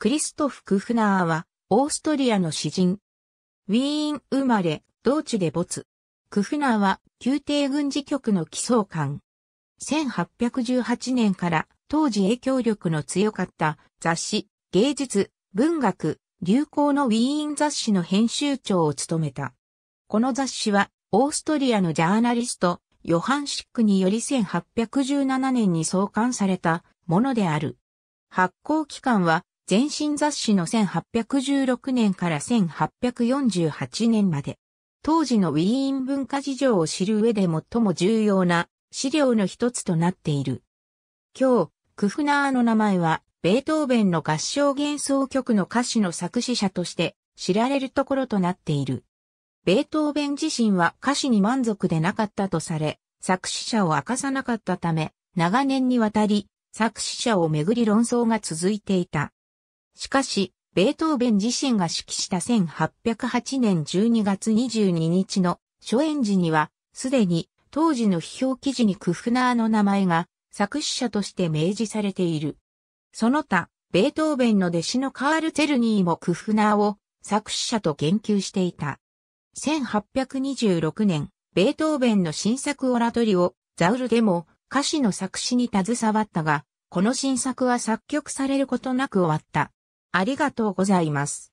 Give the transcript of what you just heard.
クリストフ・クフナーは、オーストリアの詩人。ウィーン生まれ、同地で没。クフナーは、宮廷軍事局の起草官。1818年から当時影響力の強かった雑誌、芸術、文学、流行のウィーン雑誌の編集長を務めた。この雑誌はオーストリアのジャーナリスト、ヨハン・シックにより1817年に創刊されたものである。発行期間は全身雑誌の1816年から1848年まで、当時のウィーン文化事情を知る上で最も重要な資料の一つとなっている。今日、クフナーの名前は、ベートーベンの合唱幻想曲の歌詞の作詞者として知られるところとなっている。ベートーベン自身は歌詞に満足でなかったとされ、作詞者を明かさなかったため、長年にわたり、作詞者をめぐり論争が続いていた。しかし、ベートーベン自身が指揮した1808年12月22日の初演時には、すでに当時の批評記事にクフナーの名前が作詞者として明示されている。その他、ベートーベンの弟子のカール・ツェルニーもクフナーを作詞者と言及していた。1826年、ベートーベンの新作オラトリオ、ザウルでも歌詞の作詞に携わったが、この新作は作曲されることなく終わった。ありがとうございます。